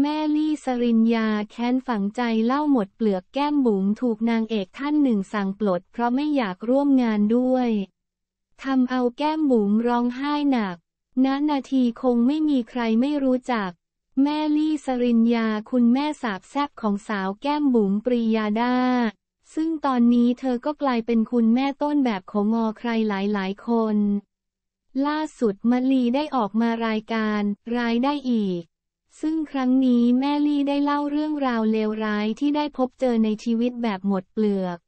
แม่ลี่สริญญาแค้นฝังใจเล่าหมดเปลือกแก้มบุ๋มถูกนางเอกท่านหนึ่งสั่งปลดเพราะไม่อยากร่วมงานด้วยทำเอาแก้มบุ๋มร้องไห้หนักณนาทีคงไม่มีใครไม่รู้จัก แม่ลี่สริญญาคุณแม่สาบแซบของสาวแก้มบุ๋มปรียาดา ซึ่งตอนนี้เธอก็กลายเป็นคุณแม่ต้นแบบของงอใครหลายๆคน ล่าสุดมลีได้ออกมารายการรายได้อีกซึ่งครั้งนี้แม่ลี่ได้เล่าเรื่องราวเลวร้ายที่ได้พบเจอในชีวิตแบบหมดเปลือก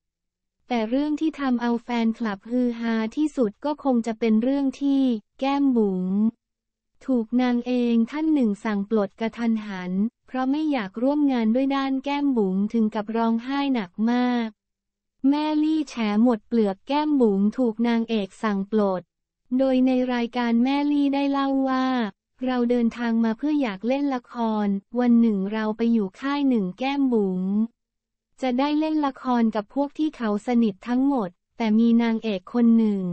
แต่เรื่องที่ทำเอาแฟนคลับฮือฮาที่สุดก็คงจะเป็นเรื่องที่ แก้มบุ๋งถูกนางเองท่านหนึ่งสั่งปลดกระทันหัน เพราะไม่อยากร่วมงานด้วยด้านแก้มบุ๋งถึงกับร้องไห้หนักมาก แม่ลี่แฉหมดเปลือกแก้มบุ๋งถูกนางเอกสั่งปลด โดยในรายการแม่ลี่ได้เล่าว่าเราเดินทางมาเพื่ออยากเล่นละครวันหนึ่งเราไปอยู่ค่ายหนึ่งแก้มบุ๋มจะได้เล่นละครกับพวกที่เขาสนิททั้งหมดแต่มีนางเอกคนหนึ่ง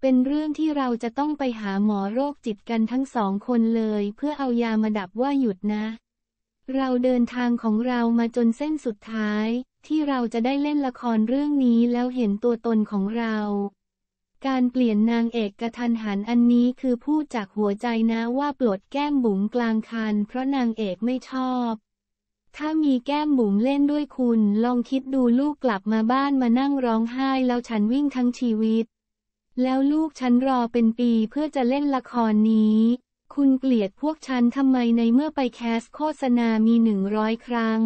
เป็นเรื่องที่เราจะต้องไปหาหมอโรคจิตกันทั้งสองคนเลยเพื่อเอายามาดับว่าหยุดนะ เราเดินทางของเรามาจนเส้นสุดท้ายที่เราจะได้เล่นละครเรื่องนี้แล้วเห็นตัวตนของเราการเปลี่ยนนางเอกกระทันหันอันนี้คือพูดจากหัวใจนะว่า ปลดแก้มบุ๋มกลางคัน เพราะนางเอกไม่ชอบ ถ้ามีแก้มบุ๋มเล่นด้วยคุณ ลองคิดดูลูกกลับมาบ้านมานั่งร้องไห้แล้วฉันวิ่งทั้งชีวิต แล้วลูกฉันรอเป็นปีเพื่อจะเล่นละครนี้ คุณเกลียดพวกฉันทำไมในเมื่อไปแคสโฆษณามีหนึ่งร้อยครั้ง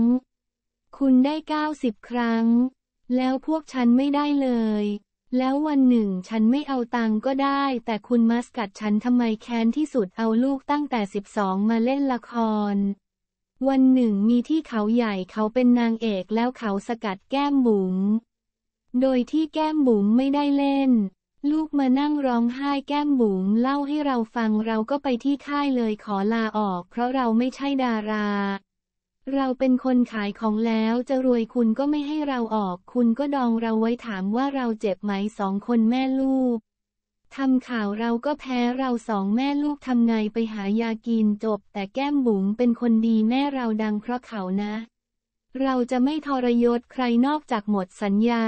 คุณได้เก้าสิบครั้ง แล้วพวกฉันไม่ได้เลยแล้ววันหนึ่งฉันไม่เอาตังก็ได้ แต่คุณมัสกัดฉันทำไมแค้นที่สุดเอาลูกตั้งแต่ 12 มาเล่นละคร วันหนึ่งมีที่เขาใหญ่เขาเป็นนางเอกแล้วเขาสกัดแก้มบุ๋มโดยที่แก้มบุ๋มไม่ได้เล่น ลูกมานั่งร้องไห้แก้มบุ๋มเล่าให้เราฟังเราก็ไปที่ค่ายเลยขอลาออก เพราะเราไม่ใช่ดาราเราเป็นคนขายของแล้วจะรวยคุณก็ไม่ให้เราออก คุณก็ดองเราไว้ถามว่าเราเจ็บไหมสองคนแม่ลูกทำข่าวเราก็แพ้เราสองแม่ลูกทำไงไปหายากินจบ แต่แก้มบุ๋งเป็นคนดีแม่เราดังเพราะเขานะ เราจะไม่ทรยศใครนอกจากหมดสัญญา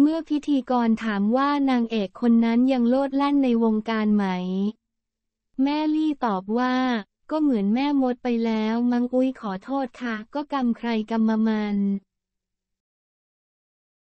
เมื่อพิธีกรถามว่านางเอกคนนั้นยังโลดแล่นในวงการไหม แม่ลี่ตอบว่าก็เหมือนแม่มดไปแล้วมังอุ้ยขอโทษค่ะ ก็กรรมใครกรรมมัน